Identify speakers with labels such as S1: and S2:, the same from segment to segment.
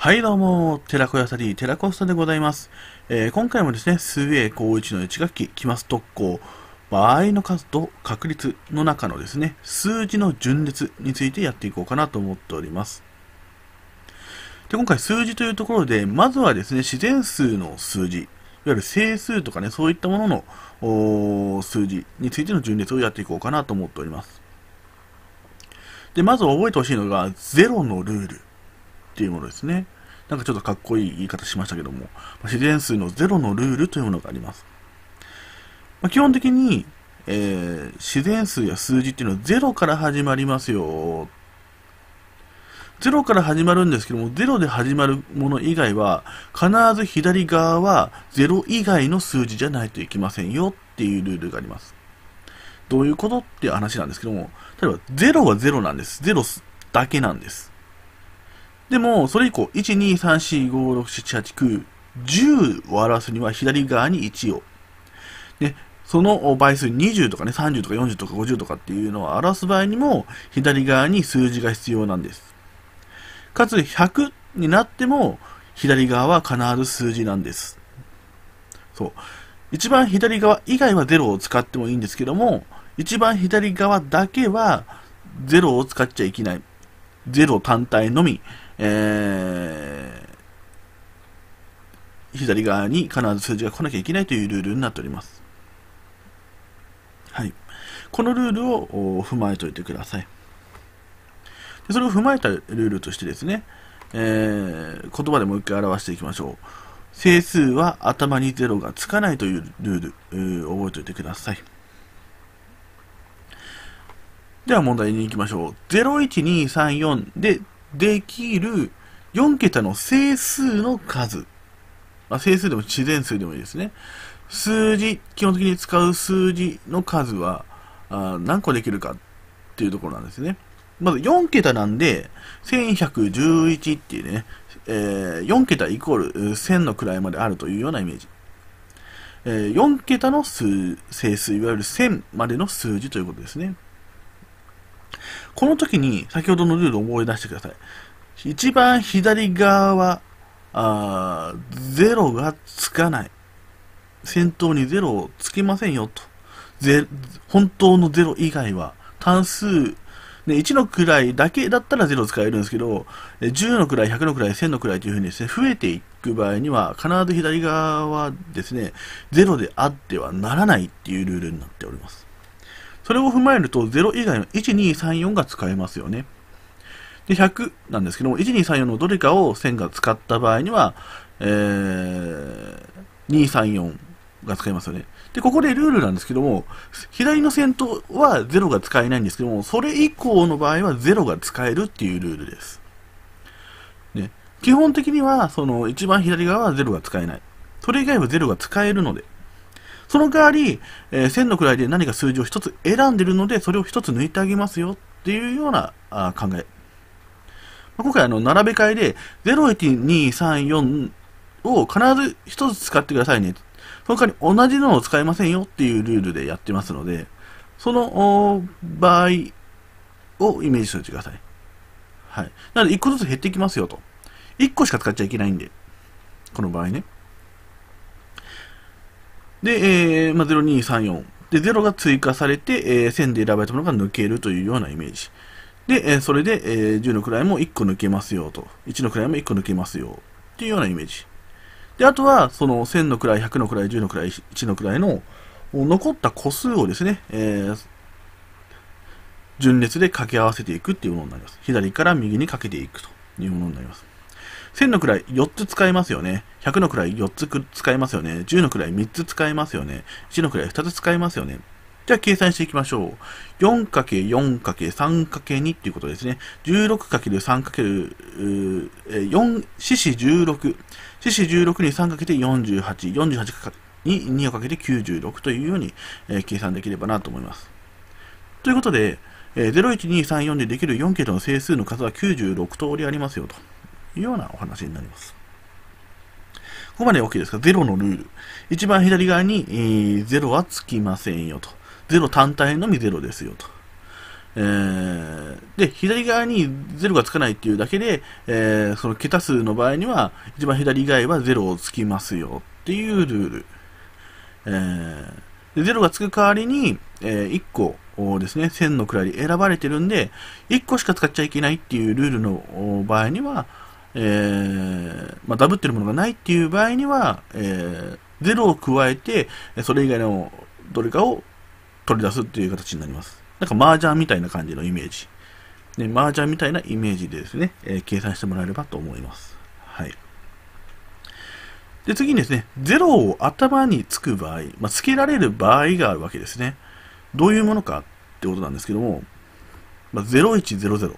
S1: はいどうも、寺子屋サリー、寺子スタでございます。えー、今回もですね、数 A 高一の1学期、期末特攻、場合の数と確率の中のですね、数字の順列についてやっていこうかなと思っております。で、今回数字というところで、まずはですね、自然数の数字、いわゆる整数とかね、そういったものの数字についての順列をやっていこうかなと思っております。で、まず覚えてほしいのが、0のルール。っていうものですね。なんかちょっとかっこいい言い方しましたけども、自然数の0のルールというものがあります。まあ、基本的に、えー、自然数や数字っていうのは0から始まりますよ。0から始まるんですけども、0で始まるもの以外は、必ず左側は0以外の数字じゃないといけませんよっていうルールがあります。どういうことっていう話なんですけども、例えば0は0なんです。0だけなんです。でも、それ以降、1、2、3、4、5、6、7、8、9、10を表すには左側に1を。で、その倍数20とかね、30とか40とか50とかっていうのを表す場合にも、左側に数字が必要なんです。かつ、100になっても、左側は必ず数字なんです。そう。一番左側以外は0を使ってもいいんですけども、一番左側だけは0を使っちゃいけない。0単体のみえー、左側に必ず数字が来なきゃいけないというルールになっております。はい。このルールを踏まえておいてください。でそれを踏まえたルールとしてですね、えー、言葉でもう一回表していきましょう。整数は頭に0がつかないというルール、覚えておいてください。では問題に行きましょう。01234でできる4桁の整数の数。まあ、整数でも自然数でもいいですね。数字、基本的に使う数字の数はあ何個できるかっていうところなんですね。まず4桁なんで、1111っていうね、えー、4桁イコール1000の位まであるというようなイメージ。えー、4桁の数、整数、いわゆる1000までの数字ということですね。この時に先ほどのルールを思い出してください。一番左側あゼがつかない。先頭に0をつきませんよと。本当の0以外は単数、ね、1の位だけだったら0を使えるんですけど、10の位、100の位、1000の位というふうにですね、増えていく場合には、必ず左側はですね、0であってはならないっていうルールになっております。それを踏まえると、0以外の1234が使えますよね。で、100なんですけども、1234のどれかを線が使った場合には、えー、234が使えますよね。で、ここでルールなんですけども、左の先頭は0が使えないんですけども、それ以降の場合は0が使えるっていうルールです。ね、基本的には、その一番左側は0が使えない。それ以外は0が使えるので、その代わり、えー、1000の位で何か数字を1つ選んでるので、それを1つ抜いてあげますよっていうようなあ考え。まあ、今回、あの、並べ替えで、0123 4、を必ず1つ使ってくださいね。その代わり同じのを使いませんよっていうルールでやってますので、その場合をイメージしておいてください。はい。なので、1個ずつ減っていきますよと。1個しか使っちゃいけないんで。この場合ね。で、えー、まあ、0234。で、0が追加されて、えー、1000で選ばれたものが抜けるというようなイメージ。で、えー、それで、えー、10の位も1個抜けますよと。1の位も1個抜けますよ。っていうようなイメージ。で、あとは、その1000の位、100の位、10の位、1の位の残った個数をですね、えー、順列で掛け合わせていくっていうものになります。左から右にかけていくというものになります。1000の位4つ使えますよね。100の位4つ使えますよね。10の位3つ使えますよね。1の位2つ使えますよね。じゃあ計算していきましょう。4×4×3×2 っていうことですね。16×3×4、4四16。四四16に3かけて48。48に2をかけて96というように、えー、計算できればなと思います。ということで、えー、0、1、2、3、4でできる4桁の整数の数は96通りありますよと。いうようなお話になります。ここまで OK ですか ?0 のルール。一番左側に、えー、0はつきませんよと。0単体のみ0ですよと。えー、で、左側に0がつかないっていうだけで、えー、その桁数の場合には、一番左以外は0をつきますよっていうルール。えー、で0がつく代わりに、えー、1個ですね、線の位選ばれてるんで、1個しか使っちゃいけないっていうルールの場合には、えー、まあ、ダブってるものがないっていう場合には、えー、0を加えて、それ以外のどれかを取り出すっていう形になります。なんか麻雀みたいな感じのイメージ。で、麻雀みたいなイメージでですね、えー、計算してもらえればと思います。はい。で、次にですね、0を頭につく場合、まあ、つけられる場合があるわけですね。どういうものかってことなんですけども、まあ、0100。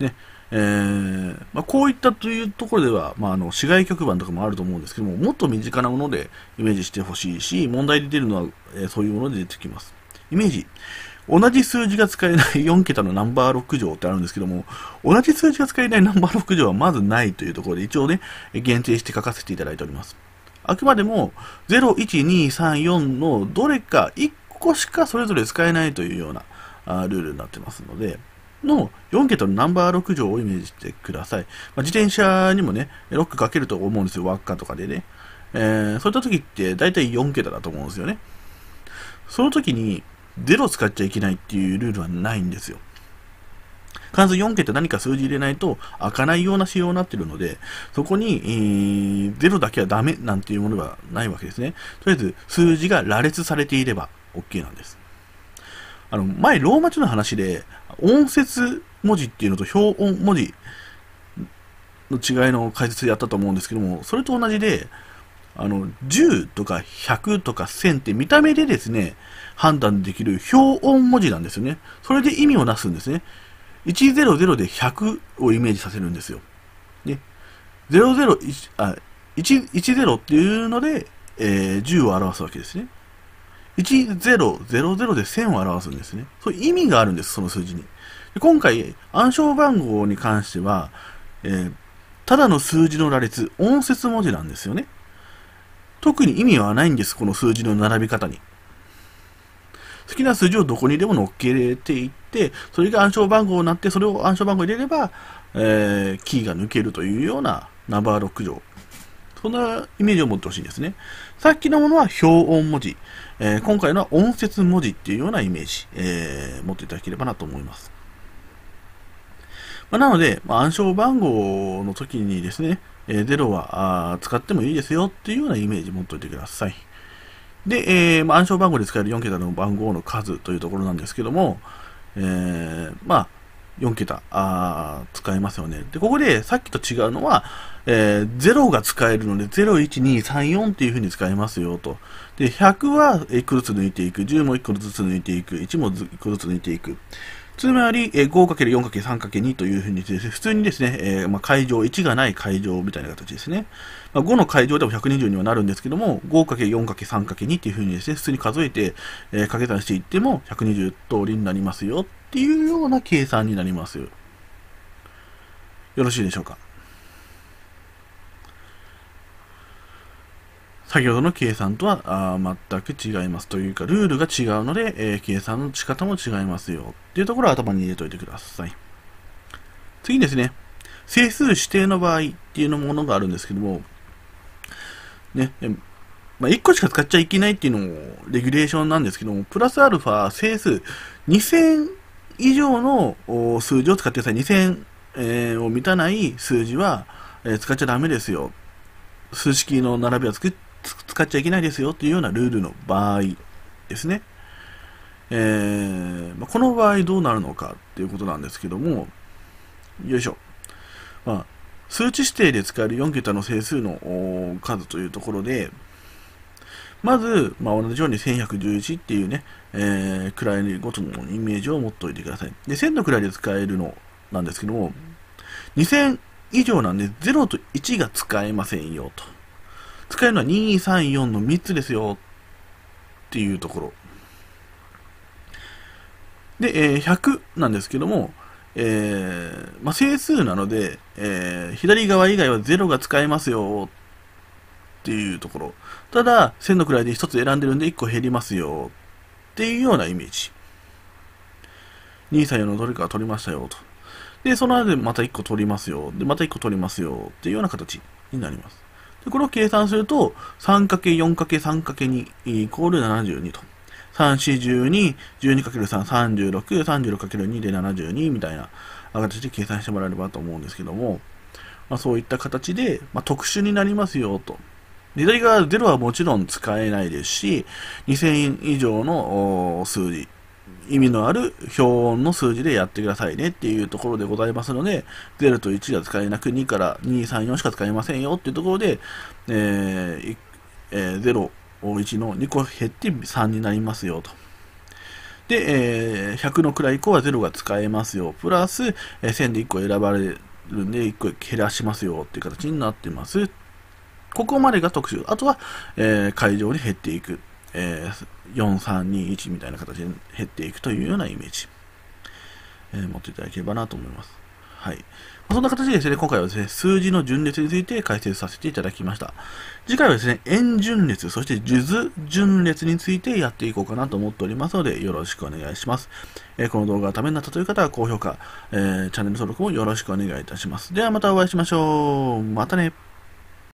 S1: ね、えー、まあ、こういったというところでは、まあ、あの市外局番とかもあると思うんですけども、もっと身近なものでイメージしてほしいし、問題で出るのは、えー、そういうもので出てきます。イメージ。同じ数字が使えない4 桁のナンバー6乗ってあるんですけども、同じ数字が使えないナンバー6乗はまずないというところで、一応ね、限定して書かせていただいております。あくまでも、0、1、2、3、4のどれか1個しかそれぞれ使えないというようなあルールになってますので、の4桁のナンバー6乗をイメージしてください。まあ、自転車にもね、ロックかけると思うんですよ、輪っかとかでね。えー、そういった時って大体4桁だと思うんですよね。その時に0使っちゃいけないっていうルールはないんですよ。必ず4桁何か数字入れないと開かないような仕様になってるので、そこに、えー、0だけはダメなんていうものがないわけですね。とりあえず数字が羅列されていれば OK なんです。あの、前ローマ字の話で、音節文字っていうのと表音文字の違いの解説でやったと思うんですけども、それと同じで、あの、10とか100とか1000って見た目でですね、判断できる表音文字なんですよね。それで意味をなすんですね。100で100をイメージさせるんですよ。ね。001、あ、110っていうので、えー、10を表すわけですね。1000で1000を表すんですね。そういう意味があるんです、その数字に。今回、暗証番号に関しては、えー、ただの数字の羅列、音節文字なんですよね。特に意味はないんです、この数字の並び方に。好きな数字をどこにでも乗っけていって、それが暗証番号になって、それを暗証番号入れれば、えー、キーが抜けるというようなナンバー6条そんなイメージを持ってほしいですね。さっきのものは表音文字、えー、今回のは音節文字っていうようなイメージ、えー、持っていただければなと思います。まあ、なので、まあ、暗証番号の時にですね、えー、0は使ってもいいですよっていうようなイメージ持っておいてください。で、えーまあ、暗証番号で使える4桁の番号の数というところなんですけども、えー、まあ、4桁あ使えますよね。で、ここでさっきと違うのは、えー、0が使えるので、0、1、2、3、4っていう風に使えますよと。で、100は1個ずつ抜いていく、10も1個ずつ抜いていく、1も1個ずつ抜いていく。つまり、えー、5×4×3×2 というふうにです、ね、普通にですね、えー、まあ、会場、1がない会場みたいな形ですね。まあ、5の会場でも120にはなるんですけども、5×4×3×2 っていうふうにですね、普通に数えて、えー、掛け算していっても120通りになりますよっていうような計算になります。よろしいでしょうか。先ほどの計算とは全く違いますというか、ルールが違うので、えー、計算の仕方も違いますよっていうところは頭に入れておいてください。次にですね、整数指定の場合っていうのものがあるんですけども、ね、まあ、1個しか使っちゃいけないっていうのもレギュレーションなんですけども、プラスアルファ整数2000以上の数字を使ってください。2000、えー、を満たない数字は、えー、使っちゃダメですよ。数式の並びは作っ使っちゃいけないですよというようなルールの場合ですね。えー、まこの場合どうなるのかっていうことなんですけども、よいしょ。まあ、数値指定で使える4桁の整数の数というところで、まず、まあ、同じように1111っていうね、えー、位ごとのイメージを持っておいてください。で、1000の位で使えるのなんですけども、2000以上なんで0と1が使えませんよと。使えるのは2、3、4の3つですよ。っていうところ。で、えー、100なんですけども、えー、まあ、整数なので、えー、左側以外は0が使えますよ。っていうところ。ただ、1000の位で1つ選んでるんで1個減りますよ。っていうようなイメージ。234のどれかは取りましたよと。で、その後でまた1個取りますよ。で、また1個取りますよ。っていうような形になります。で、これを計算すると、3×4×3×2 イコール72と。3、4、12、12×3、36、36×2 で72みたいな形で計算してもらえればと思うんですけども、まあ、そういった形で、まあ、特殊になりますよと。利代が0はもちろん使えないですし、2000以上の数字意味のある表音の数字でやってくださいねっていうところでございますので、0と1が使えなく2から2、3、4しか使えませんよっていうところで、えーえー、0、1の2個減って3になりますよと。で、えー、100の位以降は0が使えますよ。プラス、えー、1000で1個選ばれるんで1個減らしますよっていう形になってます。ここまでが特集。あとは、えー、会場に減っていくえー、4321みたいな形で減っていくというようなイメージ、えー、持っていただければなと思います。はい。そんな形でですね、今回はですね、数字の順列について解説させていただきました。次回はですね、円順列、そして数珠順列についてやっていこうかなと思っておりますので、よろしくお願いします。えー、この動画がためになったという方は高評価、えー、チャンネル登録もよろしくお願いいたします。ではまたお会いしましょう。またね。